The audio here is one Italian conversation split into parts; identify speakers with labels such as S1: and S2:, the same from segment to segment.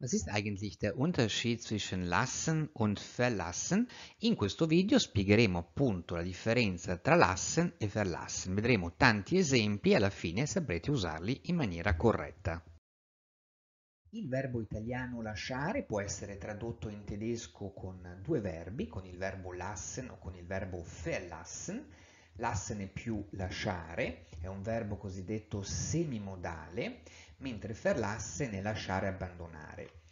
S1: Was ist eigentlich der Unterschied zwischen lassen und verlassen? In questo video spiegheremo appunto la differenza tra lassen e verlassen. Vedremo tanti esempi e alla fine saprete usarli in maniera corretta. Il verbo italiano lasciare può essere tradotto in tedesco con due verbi, con il verbo lassen o con il verbo verlassen L'asse più lasciare è un verbo cosiddetto semimodale, mentre fer l'asse lasciare abbandonare.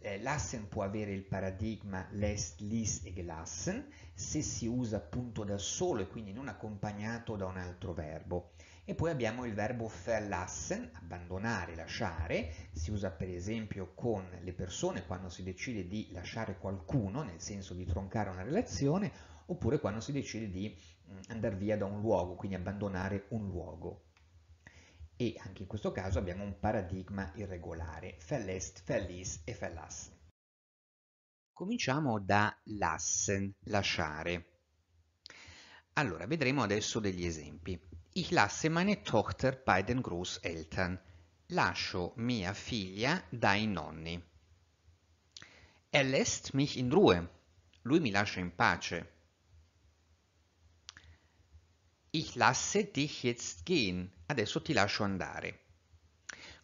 S1: Eh, l'assen può avere il paradigma lest, lis e gelassen se si usa appunto da solo e quindi non accompagnato da un altro verbo. E poi abbiamo il verbo verlassen, abbandonare, lasciare, si usa per esempio con le persone quando si decide di lasciare qualcuno, nel senso di troncare una relazione, oppure quando si decide di Mm, andare via da un luogo, quindi abbandonare un luogo. E anche in questo caso abbiamo un paradigma irregolare, fellest, fellis e fellas. Cominciamo da lassen, lasciare. Allora, vedremo adesso degli esempi. Ich lasse meine Tochter bei den Großeltern. Lascio mia figlia dai nonni. Er lässt mich in Ruhe. Lui mi lascia in pace. Ich lasse dich jetzt gehen. Adesso ti lascio andare.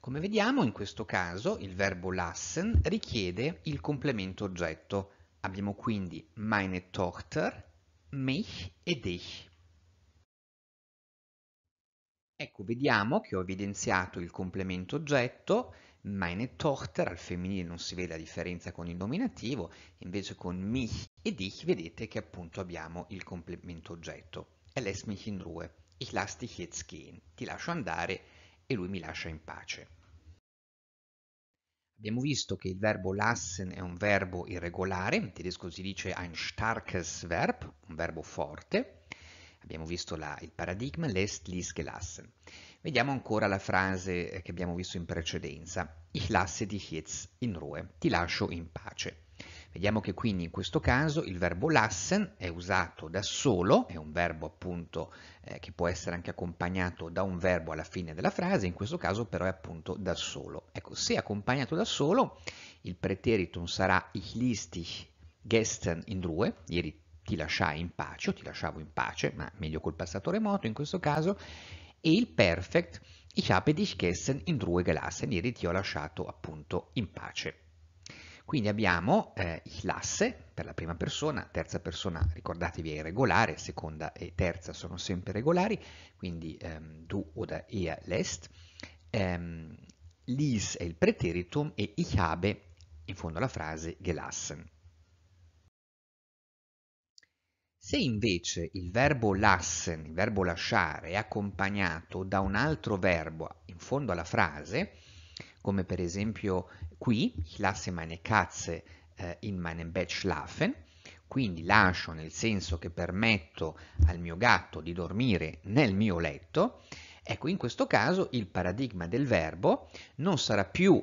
S1: Come vediamo in questo caso il verbo lassen richiede il complemento oggetto. Abbiamo quindi meine Tochter, mich e dich. Ecco, vediamo che ho evidenziato il complemento oggetto, meine Tochter al femminile non si vede la differenza con il nominativo, invece con mich e dich vedete che appunto abbiamo il complemento oggetto e lässt mich in Ruhe. Ich lass dich jetzt gehen. Ti lascio andare e lui mi lascia in pace. Abbiamo visto che il verbo lassen è un verbo irregolare, in tedesco si dice ein starkes Verb, un verbo forte. Abbiamo visto la, il paradigma lässt ließ gelassen. Vediamo ancora la frase eh, che abbiamo visto in precedenza. Ich lasse dich jetzt in Ruhe, ti lascio in pace. Vediamo che quindi in questo caso il verbo lassen è usato da solo, è un verbo appunto eh, che può essere anche accompagnato da un verbo alla fine della frase, in questo caso però è appunto da solo. Ecco, se accompagnato da solo, il preteritum sarà ich ließ dich gestern in Ruhe, ieri ti lasciai in pace o ti lasciavo in pace, ma meglio col passato remoto in questo caso, e il perfect ich habe dich gestern in Ruhe gelassen, ieri ti ho lasciato appunto in pace. Quindi abbiamo eh, l'asse per la prima persona, terza persona ricordatevi è regolare, seconda e terza sono sempre regolari, quindi ehm, du oder er lässt, ehm, lis è il preteritum e ich habe in fondo alla frase gelassen. Se invece il verbo lassen, il verbo lasciare, è accompagnato da un altro verbo in fondo alla frase, come per esempio qui, ich lasse meine Katze eh, in meinem Bett schlafen, quindi lascio nel senso che permetto al mio gatto di dormire nel mio letto, ecco in questo caso il paradigma del verbo non sarà più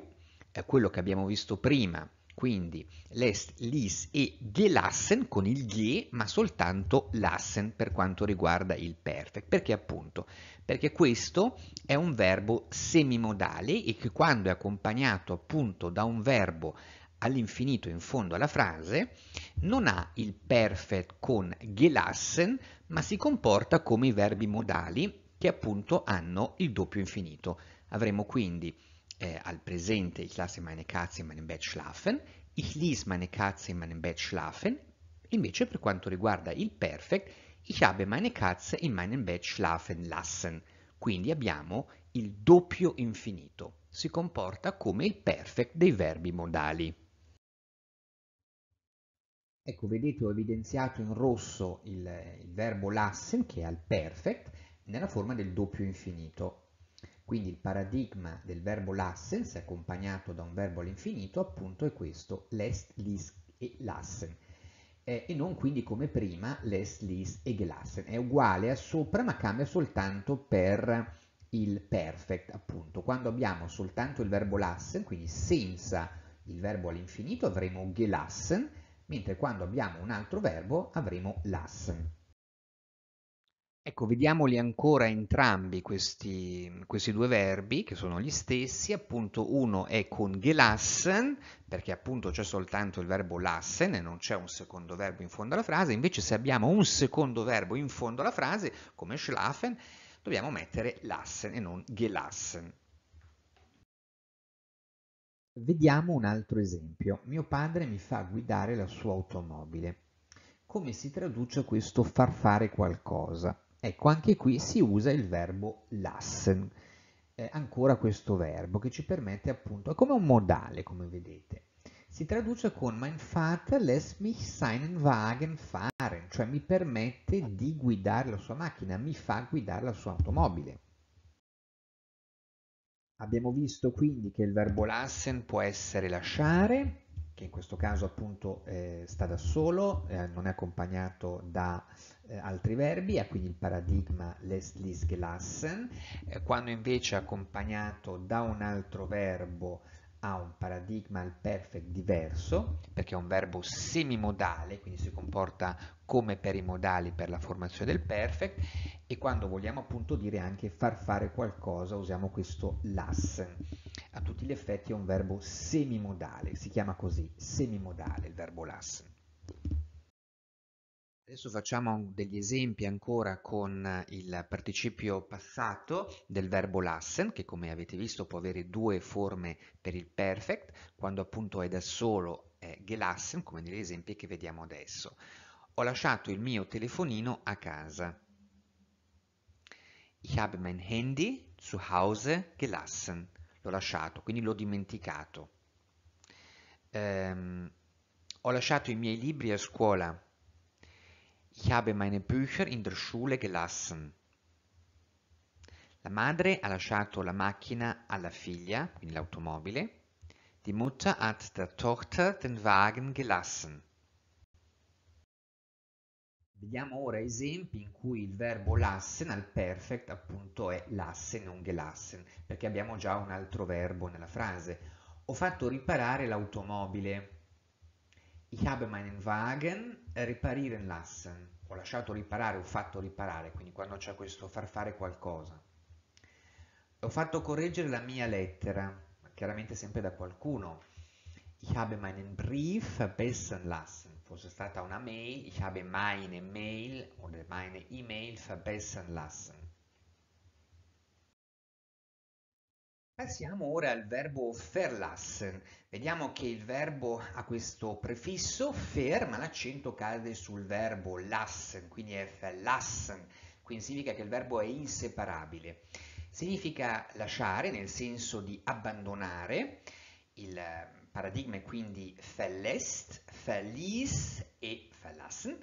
S1: eh, quello che abbiamo visto prima, quindi l'est, l'is e gelassen con il ghe, ma soltanto lassen per quanto riguarda il perfect. Perché appunto? Perché questo è un verbo semimodale e che quando è accompagnato appunto da un verbo all'infinito in fondo alla frase, non ha il perfect con gelassen, ma si comporta come i verbi modali che appunto hanno il doppio infinito. Avremo quindi äh, al Presente, ich lasse meine Katze in meinem Bett schlafen, ich ließ meine Katze in meinem Bett schlafen, invece per quanto riguarda il perfect, ich habe meine Katze in meinem Bett schlafen lassen. Quindi abbiamo il doppio infinito. Si comporta come il perfect dei verbi modali. Ecco, vedete, ho evidenziato in rosso il, il verbo lassen, che è al perfect, nella forma del doppio infinito. Quindi il paradigma del verbo lassen, se accompagnato da un verbo all'infinito, appunto è questo, lest, lis e lassen. Eh, e non quindi come prima, lest, lis e gelassen. È uguale a sopra ma cambia soltanto per il perfect, appunto. Quando abbiamo soltanto il verbo lassen, quindi senza il verbo all'infinito, avremo gelassen, mentre quando abbiamo un altro verbo avremo lassen. Ecco, vediamoli ancora entrambi questi, questi, due verbi che sono gli stessi, appunto uno è con gelassen, perché appunto c'è soltanto il verbo lassen e non c'è un secondo verbo in fondo alla frase, invece se abbiamo un secondo verbo in fondo alla frase, come schlafen, dobbiamo mettere lassen e non gelassen. Vediamo un altro esempio. Mio padre mi fa guidare la sua automobile. Come si traduce questo far fare qualcosa? Ecco, anche qui si usa il verbo lassen, eh, ancora questo verbo che ci permette appunto, è come un modale come vedete, si traduce con mein Vater lässt mich seinen Wagen fahren, cioè mi permette di guidare la sua macchina, mi fa guidare la sua automobile. Abbiamo visto quindi che il verbo lassen può essere lasciare, che in questo caso appunto eh, sta da solo, eh, non è accompagnato da eh, altri verbi, ha quindi il paradigma lässt, ließ, gelassen, eh, quando invece è accompagnato da un altro verbo ha un paradigma al perfect diverso, perché è un verbo semimodale, quindi si comporta come per i modali per la formazione del perfect, e quando vogliamo appunto dire anche far fare qualcosa usiamo questo lassen. A tutti gli effetti è un verbo semimodale, si chiama così, semimodale il verbo lassen. Adesso facciamo degli esempi ancora con eh, il participio passato del verbo lassen, che come avete visto può avere due forme per il perfect, quando appunto è da solo è gelassen, come negli esempi che vediamo adesso. Ho lasciato il mio telefonino a casa. Ich habe mein Handy zu Hause gelassen. L'ho lasciato, quindi l'ho dimenticato. Um, ho lasciato i miei libri a scuola Ich habe meine Bücher in der Schule gelassen. La madre ha lasciato la macchina alla figlia, quindi l'automobile. Die Mutter hat der Tochter den Wagen gelassen. Vediamo ora esempi in cui il verbo lassen al perfect appunto è lassen, non gelassen, perché abbiamo già un altro verbo nella frase. Ho fatto riparare l'automobile. Ich habe meinen Wagen riparieren lassen. Ho lasciato riparare, ho fatto riparare, quindi quando c'è questo far fare qualcosa. Ho fatto correggere la mia lettera, chiaramente sempre da qualcuno. Ich habe meinen Brief verbessern lassen. Fosse stata una mail, ich habe meine Mail oder meine E-Mail verbessern lassen. Passiamo ora al verbo verlassen. Vediamo che il verbo ha questo prefisso fer, ma l'accento cade sul verbo lassen, quindi è verlassen, quindi significa che il verbo è inseparabile. Significa lasciare nel senso di abbandonare, il paradigma è quindi verlässt, verließ e verlassen,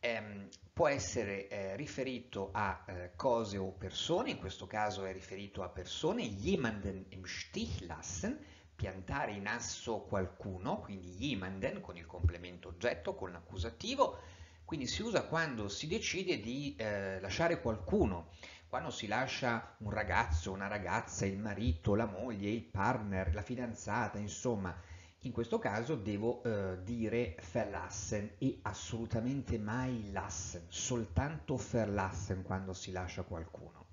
S1: ehm, può essere eh, riferito a eh, cose o persone, in questo caso è riferito a persone, jemanden im Stich lassen, piantare in asso qualcuno, quindi jemanden con il complemento oggetto, con l'accusativo, quindi si usa quando si decide di eh, lasciare qualcuno, quando si lascia un ragazzo, una ragazza, il marito, la moglie, il partner, la fidanzata, insomma, in questo caso devo eh, dire verlassen e assolutamente mai lassen, soltanto verlassen quando si lascia qualcuno.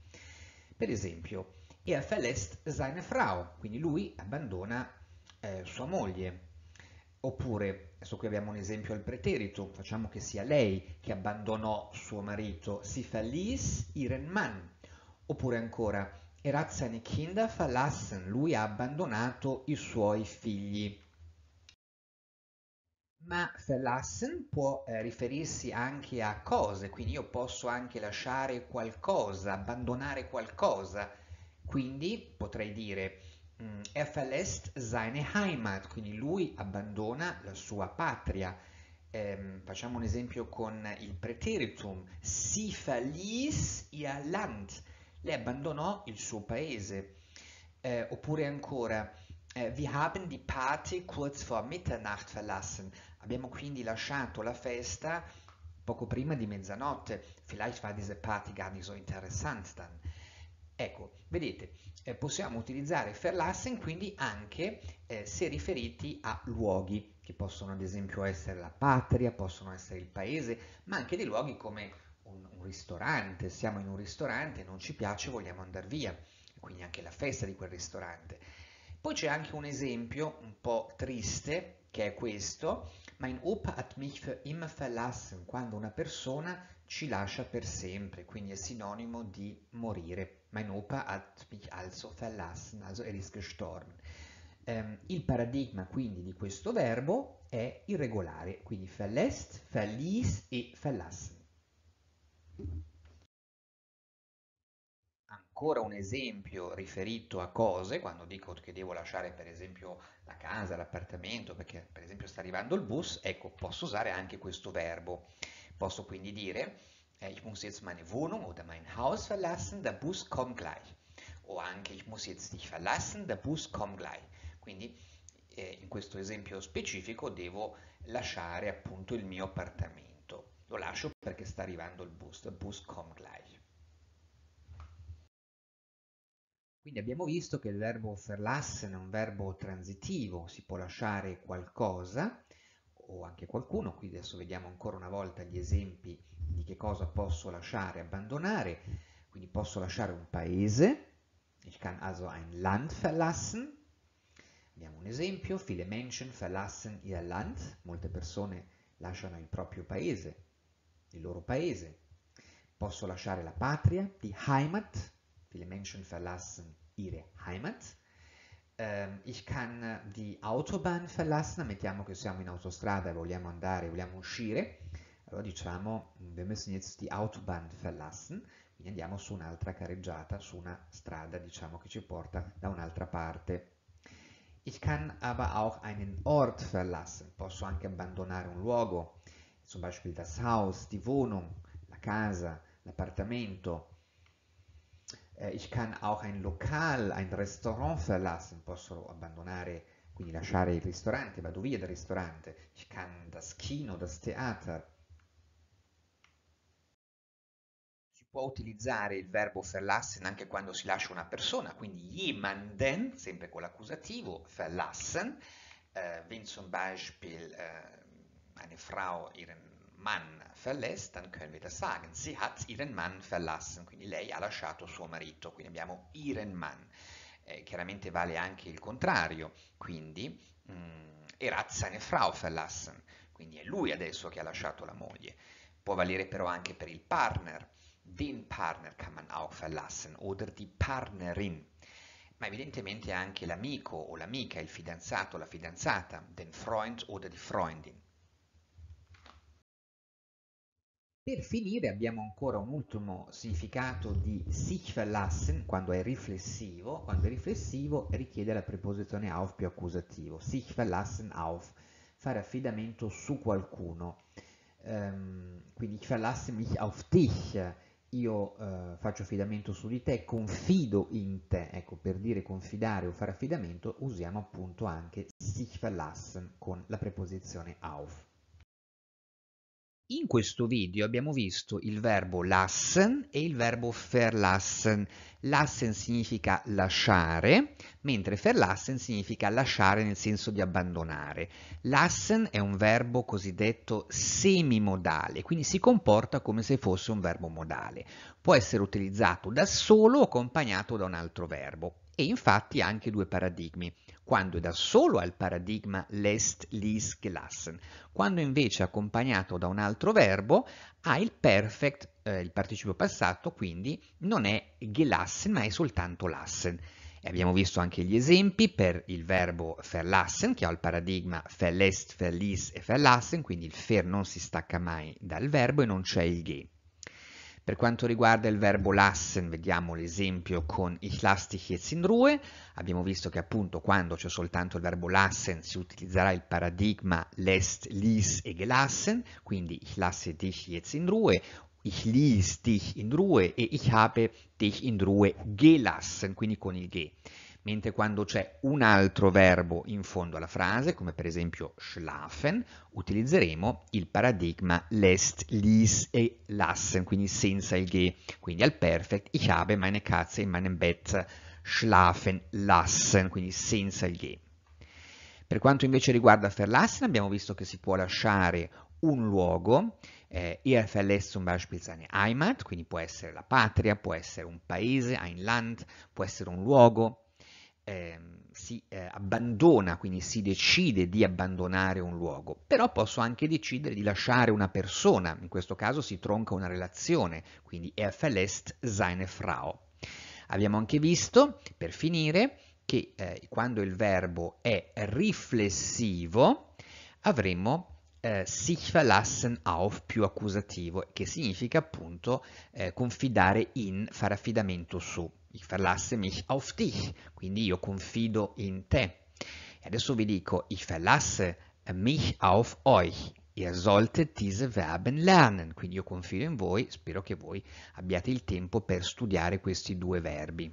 S1: Per esempio, er verlässt seine Frau, quindi lui abbandona eh, sua moglie. Oppure, adesso qui abbiamo un esempio al preterito, facciamo che sia lei che abbandonò suo marito, si verließ ihren Mann. Oppure ancora, er hat seine Kinder verlassen, lui ha abbandonato i suoi figli ma verlassen può eh, riferirsi anche a cose, quindi io posso anche lasciare qualcosa, abbandonare qualcosa. Quindi potrei dire mm, er verlässt seine Heimat, quindi lui abbandona la sua patria. Ehm, facciamo un esempio con il preteritum, si verließ ihr Land, lei abbandonò il suo paese. Eh, oppure ancora, eh, wir haben die Party kurz vor Mitternacht verlassen. Abbiamo quindi lasciato la festa poco prima di mezzanotte. Vielleicht war diese Party gar nicht so interessant dann. Ecco, vedete, eh, possiamo utilizzare verlassen quindi anche eh, se riferiti a luoghi, che possono ad esempio essere la patria, possono essere il paese, ma anche dei luoghi come un, un ristorante. Siamo in un ristorante, non ci piace, vogliamo andare via. Quindi anche la festa di quel ristorante. Poi c'è anche un esempio un po' triste, che è questo, Mein Opa hat mich für immer verlassen, quando una persona ci lascia per sempre, quindi è sinonimo di morire. Mein Opa hat mich also verlassen, also er ist gestorben. Um, il paradigma quindi di questo verbo è irregolare, quindi verlässt, verließ e verlassen ancora un esempio riferito a cose, quando dico che devo lasciare per esempio la casa, l'appartamento, perché per esempio sta arrivando il bus, ecco, posso usare anche questo verbo. Posso quindi dire, ich muss jetzt meine Wohnung oder mein Haus verlassen, der Bus kommt gleich. O anche, ich muss jetzt dich verlassen, der Bus kommt gleich. Quindi eh, in questo esempio specifico devo lasciare appunto il mio appartamento. Lo lascio perché sta arrivando il bus, der Bus kommt gleich. Quindi abbiamo visto che il verbo verlassen è un verbo transitivo, si può lasciare qualcosa o anche qualcuno, qui adesso vediamo ancora una volta gli esempi di che cosa posso lasciare, abbandonare, quindi posso lasciare un paese, ich kann also ein Land verlassen, abbiamo un esempio, viele Menschen verlassen ihr Land, molte persone lasciano il proprio paese, il loro paese, posso lasciare la patria, die Heimat, Viele Menschen verlassen ihre Heimat. Ähm, ich kann die Autobahn verlassen, mettiamo che siamo in autostrada, vogliamo andare, vogliamo uscire. Allora diciamo, wir müssen jetzt die Autobahn verlassen, quindi andiamo su un'altra carreggiata, su una strada diciamo che ci porta da un'altra parte. Ich kann aber auch einen Ort verlassen, posso anche abbandonare un luogo, zum Beispiel das Haus, die Wohnung, la casa, l'appartamento. Eh, ich kann auch ein Lokal, ein Restaurant verlassen, posso abbandonare, quindi lasciare il ristorante, vado via dal ristorante, ich kann das Kino, das Theater. Si può utilizzare il verbo verlassen anche quando si lascia una persona, quindi jemanden, sempre con l'accusativo, verlassen, eh, wenn zum Beispiel eh, eine Frau ihren Mann verlässt, dann können wir das sagen. Sie hat ihren Mann verlassen, quindi lei ha lasciato suo marito, quindi abbiamo ihren Mann. Eh, chiaramente vale anche il contrario, quindi mh, mm, er hat seine Frau verlassen, quindi è lui adesso che ha lasciato la moglie. Può valere però anche per il partner, den Partner kann man auch verlassen oder die Partnerin. Ma evidentemente anche l'amico o l'amica, il fidanzato o la fidanzata, den Freund oder die Freundin. Per finire abbiamo ancora un ultimo significato di sich verlassen quando è riflessivo, quando è riflessivo richiede la preposizione auf più accusativo, sich verlassen auf, fare affidamento su qualcuno. Um, quindi ich verlasse mich auf dich, io uh, faccio affidamento su di te, confido in te, ecco per dire confidare o fare affidamento usiamo appunto anche sich verlassen con la preposizione auf. In questo video abbiamo visto il verbo lassen e il verbo verlassen. Lassen significa lasciare, mentre verlassen significa lasciare nel senso di abbandonare. Lassen è un verbo cosiddetto semimodale, quindi si comporta come se fosse un verbo modale. Può essere utilizzato da solo o accompagnato da un altro verbo. E infatti ha anche due paradigmi quando da solo ha il paradigma lest, lis, gelassen, quando invece accompagnato da un altro verbo ha il perfect, eh, il participio passato, quindi non è gelassen ma è soltanto lassen. E abbiamo visto anche gli esempi per il verbo verlassen, che ha il paradigma verlässt, verließ e verlassen, quindi il fer non si stacca mai dal verbo e non c'è il ge. Per quanto riguarda il verbo lassen, vediamo l'esempio con ich lass dich jetzt in Ruhe. Abbiamo visto che appunto quando c'è soltanto il verbo lassen si utilizzerà il paradigma lässt, ließ e gelassen, quindi ich lasse dich jetzt in Ruhe, ich ließ dich in Ruhe e ich habe dich in Ruhe gelassen, quindi con il ge mentre quando c'è un altro verbo in fondo alla frase, come per esempio schlafen, utilizzeremo il paradigma lest, ließ e lassen, quindi senza il che, quindi al perfect, ich habe meine Katze in meinem Bett schlafen lassen, quindi senza il che. Per quanto invece riguarda verlassen, abbiamo visto che si può lasciare un luogo, eh, er verlässt zum Beispiel seine Heimat, quindi può essere la patria, può essere un paese, ein Land, può essere un luogo, eh, si eh, abbandona, quindi si decide di abbandonare un luogo, però posso anche decidere di lasciare una persona, in questo caso si tronca una relazione, quindi er verlässt seine Frau. Abbiamo anche visto, per finire, che eh, quando il verbo è riflessivo avremo eh, sich verlassen auf più accusativo, che significa appunto eh, confidare in, fare affidamento su. Ich verlasse mich auf dich, quindi io confido in te. E adesso vi dico, ich verlasse mich auf euch. Ihr solltet diese Verben lernen, quindi io confido in voi, spero che voi abbiate il tempo per studiare questi due verbi.